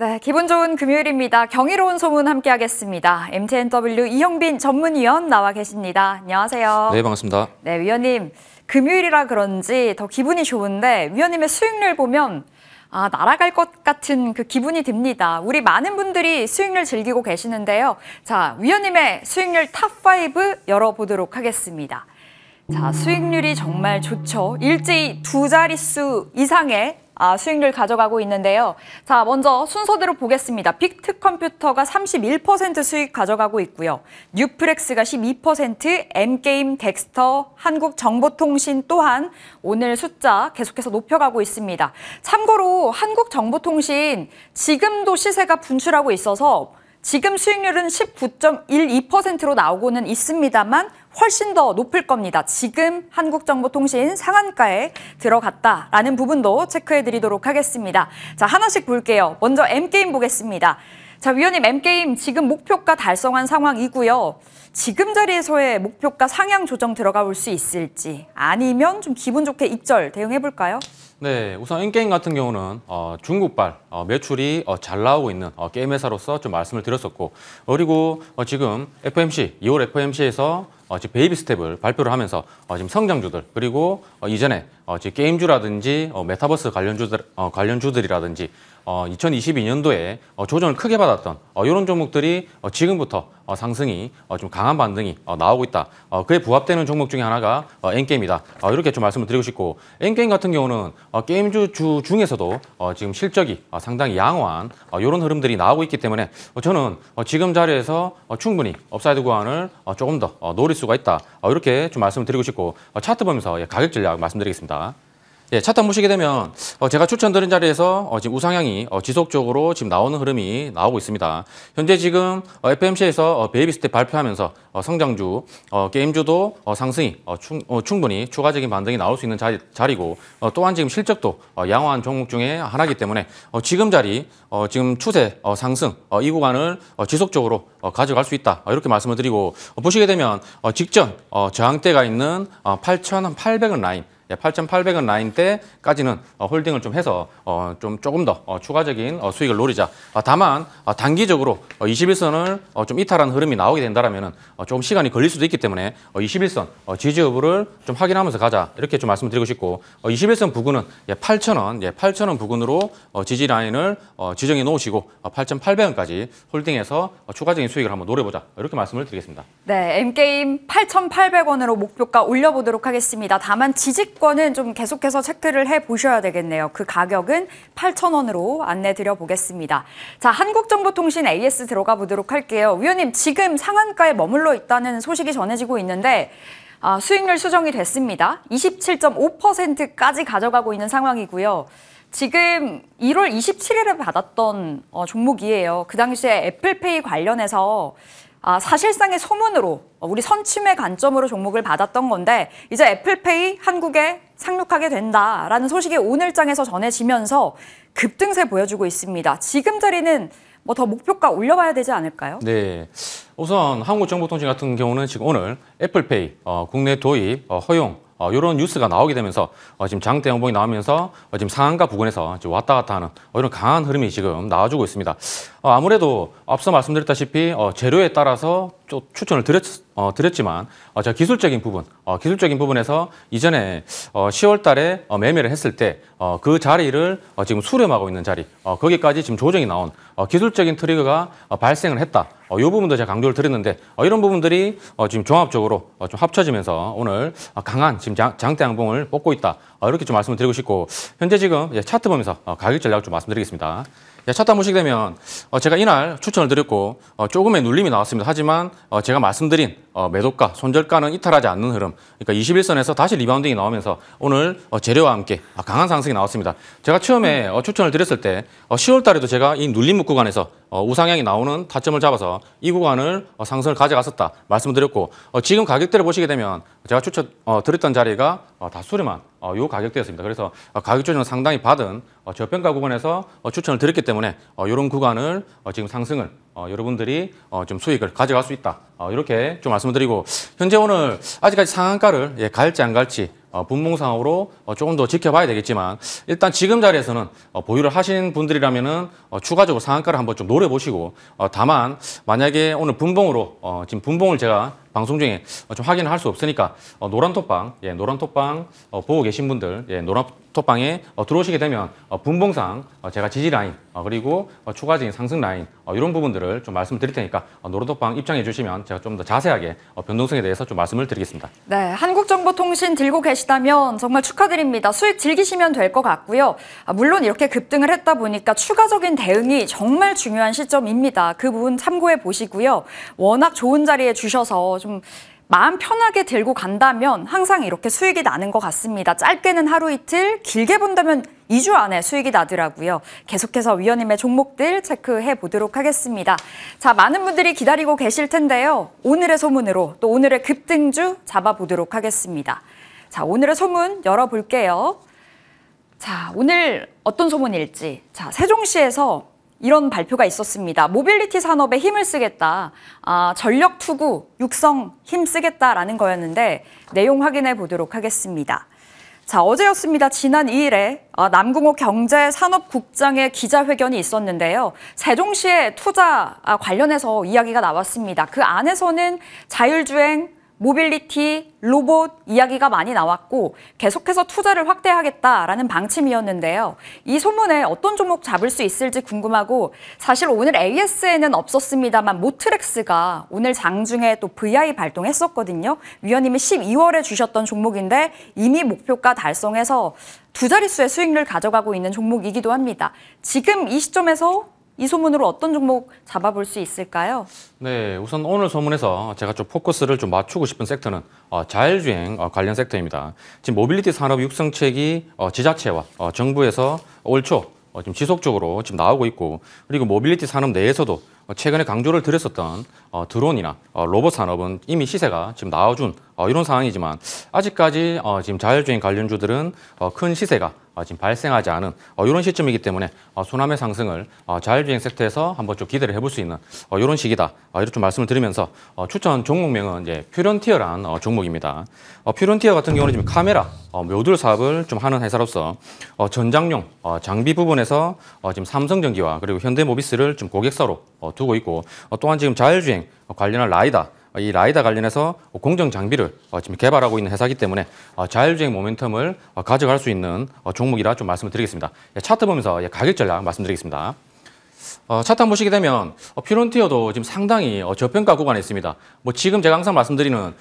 네, 기분 좋은 금요일입니다. 경이로운 소문 함께하겠습니다. MTNW 이형빈 전문위원 나와 계십니다. 안녕하세요. 네, 반갑습니다. 네, 위원님. 금요일이라 그런지 더 기분이 좋은데 위원님의 수익률 보면 아, 날아갈 것 같은 그 기분이 듭니다. 우리 많은 분들이 수익률 즐기고 계시는데요. 자, 위원님의 수익률 탑5 열어보도록 하겠습니다. 자, 수익률이 정말 좋죠. 일제히 두 자릿수 이상의 아, 수익률 가져가고 있는데요. 자, 먼저 순서대로 보겠습니다. 빅트컴퓨터가 31% 수익 가져가고 있고요. 뉴프렉스가 12%, M게임, 덱스터, 한국정보통신 또한 오늘 숫자 계속해서 높여가고 있습니다. 참고로 한국정보통신 지금도 시세가 분출하고 있어서 지금 수익률은 19.12%로 나오고는 있습니다만 훨씬 더 높을 겁니다. 지금 한국정보통신 상한가에 들어갔다라는 부분도 체크해 드리도록 하겠습니다. 자, 하나씩 볼게요. 먼저 M게임 보겠습니다. 자, 위원님 M게임 지금 목표가 달성한 상황이고요. 지금 자리에서의 목표가 상향 조정 들어가 올수 있을지 아니면 좀 기분 좋게 입절 대응해 볼까요? 네, 우선 인게임 같은 경우는 어, 중국발 어, 매출이 어, 잘 나오고 있는 어, 게임 회사로서 좀 말씀을 드렸었고 그리고 어, 지금 FMC 2월 FMC에서 어, 지금 베이비 스텝을 발표를 하면서 어, 지금 성장주들 그리고 어, 이전에 어, 지금 게임주라든지 어, 메타버스 관련주들 어, 관련주들이라든지 어, 2022년도에 어, 조정을 크게 받았던 어, 이런 종목들이 어, 지금부터 어, 상승이 어, 좀 강한 반등이 어, 나오고 있다. 어, 그에 부합되는 종목 중에 하나가 어, 엔게임이다. 어, 이렇게 좀 말씀을 드리고 싶고 엔게임 같은 경우는 어, 게임주 주 중에서도 어, 지금 실적이 어, 상당히 양호한 어, 이런 흐름들이 나오고 있기 때문에 어, 저는 어, 지금 자리에서 어, 충분히 업사이드 구간을 어, 조금 더 어, 노릴 수가 있다. 어, 이렇게 좀말씀 드리고 싶고 어, 차트 보면서 예, 가격 전략 말씀드리겠습니다. 예, 차트 보시게 되면 어, 제가 추천드린 자리에서 어, 지금 우상향이 어, 지속적으로 지금 나오는 흐름이 나오고 있습니다. 현재 지금 어, FMC에서 어, 베이비스텝 발표하면서 어, 성장주, 어, 게임주도 어, 상승이 어, 충, 어, 충분히 추가적인 반등이 나올 수 있는 자리, 자리고 어, 또한 지금 실적도 어, 양호한 종목 중에 하나이기 때문에 어, 지금 자리, 어, 지금 추세 어, 상승 어, 이 구간을 어, 지속적으로 어, 가져갈 수 있다 어, 이렇게 말씀을 드리고 어, 보시게 되면 어, 직전 어, 저항대가 있는 어, 8,800원 라인 8,800원 예, 라인 때까지는 어, 홀딩을 좀 해서 어, 좀 조금 더 어, 추가적인 수익을 노리자. 아, 다만 아, 단기적으로 21선을 좀 이탈한 흐름이 나오게 된다면 조금 시간이 걸릴 수도 있기 때문에 21선 지지 여부를 좀 확인하면서 가자 이렇게 좀 말씀드리고 싶고 21선 부근은 8,000원, 예, 8,000원 예, 부근으로 지지 라인을 지정해 놓으시고 8,800원까지 홀딩해서 추가적인 수익을 한번 노려보자 이렇게 말씀을 드리겠습니다. 네, M게임 8,800원으로 목표가 올려보도록 하겠습니다. 다만 지지 수익권은 좀 계속해서 체크를 해보셔야 되겠네요. 그 가격은 8,000원으로 안내드려 보겠습니다. 자, 한국정보통신 AS 들어가 보도록 할게요. 위원님, 지금 상한가에 머물러 있다는 소식이 전해지고 있는데 아, 수익률 수정이 됐습니다. 27.5%까지 가져가고 있는 상황이고요. 지금 1월 27일에 받았던 어, 종목이에요. 그 당시에 애플페이 관련해서 아, 사실상의 소문으로 우리 선침의 관점으로 종목을 받았던 건데 이제 애플페이 한국에 상륙하게 된다라는 소식이 오늘장에서 전해지면서 급등세 보여주고 있습니다. 지금 자리는 뭐 더 목표가 올려봐야 되지 않을까요? 네. 우선 한국정보통신 같은 경우는 지금 오늘 애플페이 어, 국내 도입 어, 허용 어, 이런 뉴스가 나오게 되면서 어, 지금 장대 연봉이 나오면서 어, 지금 상한가 부근에서 지금 왔다 갔다 하는 어, 이런 강한 흐름이 지금 나와주고 있습니다. 어, 아무래도 앞서 말씀드렸다시피 어, 재료에 따라서 추천을 드렸, 어, 드렸지만 어, 제가 기술적인 부분, 어, 기술적인 부분에서 이전에 어, 10월 달에 어, 매매를 했을 때그 어, 자리를 어, 지금 수렴하고 있는 자리, 어, 거기까지 지금 조정이 나온 어, 기술적인 트리거가 어, 발생을 했다. 어, 이 부분도 제가 강조를 드렸는데 어, 이런 부분들이 어, 지금 종합적으로 어, 좀 합쳐지면서 오늘 어, 강한 지금 장, 장대 양봉을 뽑고 있다. 어, 이렇게 좀 말씀을 드리고 싶고 현재 지금 예, 차트 보면서 어, 가격 전략을 좀 말씀드리겠습니다. 찾다 예, 보시게 되면 어, 제가 이날 추천을 드렸고 어, 조금의 눌림이 나왔습니다. 하지만 어, 제가 말씀드린 매도가, 손절가는 이탈하지 않는 흐름 그러니까 21선에서 다시 리바운딩이 나오면서 오늘 재료와 함께 아, 강한 상승이 나왔습니다. 제가 처음에 추천을 드렸을 때 10월 달에도 제가 이 눌림목 구간에서 어, 우상향이 나오는 타점을 잡아서 이 구간을 어, 상승을 가져갔었다 말씀드렸고 어, 지금 가격대를 보시게 되면 제가 추천 드렸던 자리가 다수리만 어, 요 가격대였습니다. 그래서 가격 조정을 상당히 받은 저평가 구간에서 추천을 드렸기 때문에 이런 구간을 지금 상승을 여러분들이 좀 수익을 가져갈 수 있다. 이렇게 좀 말씀드리고 현재 오늘 아직까지 상한가를 예, 갈지 안 갈지 어, 분봉상으로 어, 조금 더 지켜봐야 되겠지만 일단 지금 자리에서는 어, 보유를 하신 분들이라면 은 어, 추가적으로 상한가를 한번 좀 노려보시고 다만 만약에 오늘 분봉으로 어, 지금 분봉을 제가 방송 중에 좀 확인을 할 수 없으니까 노란 톡방 예, 노란 톡방 보고 계신 분들 예, 노란 톡방에 들어오시게 되면 어, 분봉상 어, 제가 지지라인 어, 그리고 어, 추가적인 상승 라인 어, 이런 부분들을 좀 말씀드릴 테니까 노르독방 입장해 주시면 제가 좀 더 자세하게 변동성에 대해서 좀 말씀을 드리겠습니다. 네, 한국정보통신 들고 계시다면 정말 축하드립니다. 수익 즐기시면 될 것 같고요. 아, 물론 이렇게 급등을 했다 보니까 추가적인 대응이 정말 중요한 시점입니다. 그 부분 참고해 보시고요. 워낙 좋은 자리에 주셔서 좀 마음 편하게 들고 간다면 항상 이렇게 수익이 나는 것 같습니다. 짧게는 하루 이틀, 길게 본다면 2주 안에 수익이 나더라고요. 계속해서 위원님의 종목들 체크해 보도록 하겠습니다. 자, 많은 분들이 기다리고 계실 텐데요. 오늘의 소문으로 또 오늘의 급등주 잡아보도록 하겠습니다. 자, 오늘의 소문 열어볼게요. 자, 오늘 어떤 소문일지. 자, 세종시에서 이런 발표가 있었습니다. 모빌리티 산업에 힘을 쓰겠다. 아, 전력 투구, 육성 힘 쓰겠다라는 거였는데 내용 확인해 보도록 하겠습니다. 자, 어제였습니다. 지난 2일에 어, 남궁호 경제산업국장의 기자회견이 있었는데요. 세종시의 투자 아, 관련해서 이야기가 나왔습니다. 그 안에서는 자율주행, 모빌리티, 로봇 이야기가 많이 나왔고 계속해서 투자를 확대하겠다라는 방침이었는데요. 이 소문에 어떤 종목 잡을 수 있을지 궁금하고 사실 오늘 AS에는 없었습니다만 모트렉스가 오늘 장중에 또 VI 발동했었거든요. 위원님이 12월에 주셨던 종목인데 이미 목표가 달성해서 두 자릿수의 수익률 가져가고 있는 종목이기도 합니다. 지금 이 시점에서 이 소문으로 어떤 종목 잡아볼 수 있을까요? 네, 우선 오늘 소문에서 제가 좀 포커스를 좀 맞추고 싶은 섹터는 어, 자율주행 어, 관련 섹터입니다. 지금 모빌리티 산업 육성책이 어, 지자체와 어, 정부에서 올초 어, 지금 지속적으로 지금 나오고 있고 그리고 모빌리티 산업 내에서도 어, 최근에 강조를 드렸었던 어, 드론이나 어, 로봇 산업은 이미 시세가 지금 나와준 어, 이런 상황이지만 아직까지 어, 지금 자율주행 관련주들은 어, 큰 시세가 어, 지금 발생하지 않은 어, 이런 시점이기 때문에 어, 소남의 상승을 어, 자율주행 섹터에서 한번 좀 기대를 해볼 수 있는 어, 이런 시기다 어, 이렇게 좀 말씀을 드리면서 어, 추천 종목명은 이제 퓨런티어란 어, 종목입니다. 어, 퓨런티어 같은 경우는 지금 카메라 어, 모듈 사업을 좀 하는 회사로서 어, 전장용 어, 장비 부분에서 어, 지금 삼성전기와 그리고 현대모비스를 좀 고객사로 어, 두고 있고 어, 또한 지금 자율주행 관련한 라이다 이 라이다 관련해서 공정 장비를 어, 지금 개발하고 있는 회사이기 때문에 어, 자율주행 모멘텀을 가져갈 수 있는 종목이라 좀 말씀을 드리겠습니다. 예, 차트 보면서 예, 가격 전략 말씀드리겠습니다. 차트 한번 보시게 되면 피론티어도 지금 상당히 저평가 구간에 있습니다. 뭐 지금 제가 항상 말씀드리는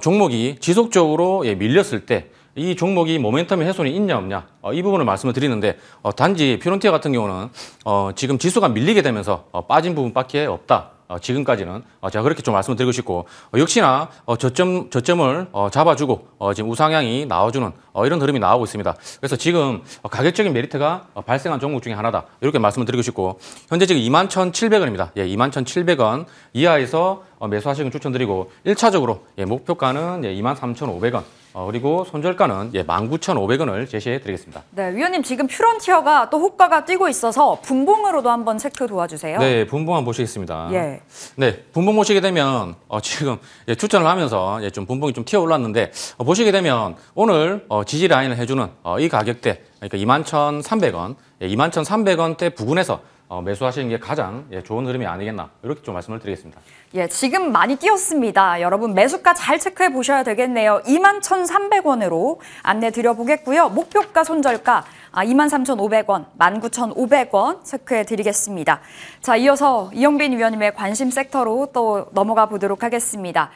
종목이 지속적으로 예, 밀렸을 때이 종목이 모멘텀의 훼손이 있냐 없냐 어, 이 부분을 말씀을 드리는데 어, 단지 피론티아 같은 경우는 어, 지금 지수가 밀리게 되면서 어, 빠진 부분밖에 없다. 어, 지금까지는 어, 제가 그렇게 좀 말씀을 드리고 싶고 어, 역시나 어, 저점 저점을 어, 잡아주고 어, 지금 우상향이 나와주는 어, 이런 흐름이 나오고 있습니다. 그래서 지금 어, 가격적인 메리트가 어, 발생한 종목 중에 하나다 이렇게 말씀을 드리고 싶고 현재 지금 21,700원입니다. 예, 21,700원 이하에서 어, 매수하시는 추천드리고 1차적으로 예, 목표가는 예, 23,500원. 어, 그리고 손절가는 예, 19,500원을 제시해 드리겠습니다. 네, 위원님 지금 퓨런티어가 또 호가가 뛰고 있어서 분봉으로도 한번 체크 도와주세요. 네, 분봉 한번 보시겠습니다. 예. 네, 분봉 보시게 되면 어, 지금 예, 추천을 하면서 예, 좀 분봉이 좀 튀어 올랐는데 어, 보시게 되면 오늘 어, 지지 라인을 해주는 어, 이 가격대 그러니까 21,300원, 예, 21,300원대 부근에서 어, 매수하시는 게 가장 예, 좋은 흐름이 아니겠나 이렇게 좀 말씀을 드리겠습니다. 예, 지금 많이 뛰었습니다. 여러분 매수가 잘 체크해 보셔야 되겠네요. 21,300원으로 안내 드려보겠고요. 목표가 손절가 아, 23,500원, 19,500원 체크해 드리겠습니다. 자, 이어서 이영빈 위원님의 관심 섹터로 또 넘어가 보도록 하겠습니다.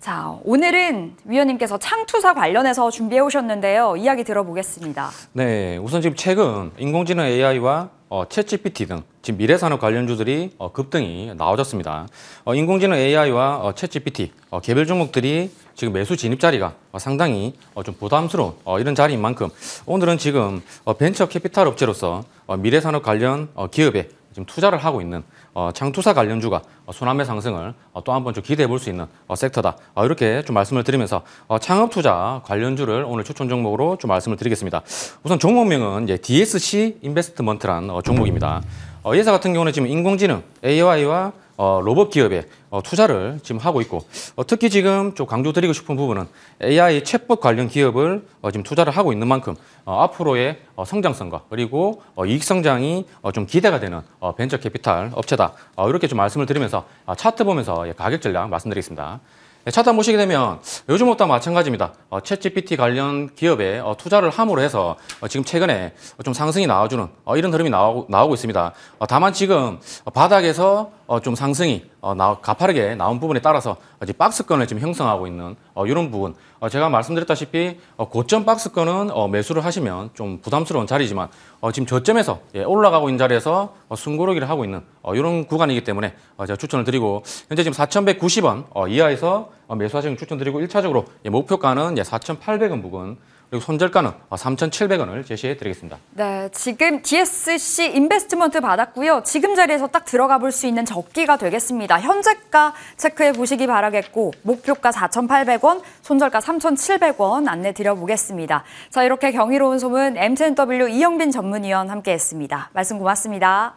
자, 오늘은 위원님께서 창투사 관련해서 준비해 오셨는데요. 이야기 들어보겠습니다. 네, 우선 지금 최근 인공지능 AI와 어, 채 g 피티등 지금 미래산업 관련주들이 어, 급등이 나와졌습니다. 어, 인공지능 AI와 어, 채 g 피티 어, 개별 종목들이 지금 매수 진입 자리가 어, 상당히 어, 좀 부담스러운 어, 이런 자리인 만큼 오늘은 지금 어, 벤처 캐피탈 업체로서 어, 미래산업 관련 어, 기업에 지금 투자를 하고 있는 어, 창투사 관련주가 어, 소남의 상승을 어, 또한 번 좀 기대해 볼 수 있는 어, 섹터다. 어, 이렇게 좀 말씀을 드리면서 어, 창업투자 관련주를 오늘 추천 종목으로 좀 말씀을 드리겠습니다. 우선 종목명은 이제 DSC 인베스트먼트란 어, 종목입니다. 어, 이 회사 같은 경우는 지금 인공지능 AI와 어, 로봇 기업에 어, 투자를 지금 하고 있고 어, 특히 지금 좀 강조드리고 싶은 부분은 AI 챗봇 관련 기업을 어, 지금 투자를 하고 있는 만큼 어, 앞으로의 어, 성장성과 그리고 어, 이익 성장이 어, 좀 기대가 되는 어, 벤처 캐피탈 업체다 어, 이렇게 좀 말씀을 드리면서 어, 차트 보면서 예, 가격 전략 말씀드리겠습니다. 네, 찾아보시게 되면 요즘부터 마찬가지입니다. 어, 챗GPT 관련 기업에 어, 투자를 함으로 해서 어, 지금 최근에 좀 상승이 나와주는 어, 이런 흐름이 나오고, 나오고 있습니다. 어, 다만 지금 바닥에서 어, 좀 상승이 어, 나, 가파르게 나온 부분에 따라서 이제 박스권을 지금 형성하고 있는 어, 이런 부분 어, 제가 말씀드렸다시피 어, 고점 박스권은 어, 매수를 하시면 좀 부담스러운 자리지만 어, 지금 저점에서 예, 올라가고 있는 자리에서 어, 숨고르기를 하고 있는 어, 이런 구간이기 때문에 어, 제가 추천을 드리고 현재 지금 4,190원 어, 이하에서 어, 매수하시는 추천드리고 일차적으로 예, 목표가는 예, 4,800원 부근 그리고 손절가는 3,700원을 아, 제시해 드리겠습니다. 네, 지금 DSC 인베스트먼트 받았고요. 지금 자리에서 딱 들어가 볼 수 있는 적기가 되겠습니다. 현재가 체크해 보시기 바라겠고 목표가 4,800원, 손절가 3,700원 안내 드려보겠습니다. 자, 이렇게 경이로운 소문 MCNW 이영빈 전문위원 함께했습니다. 말씀 고맙습니다.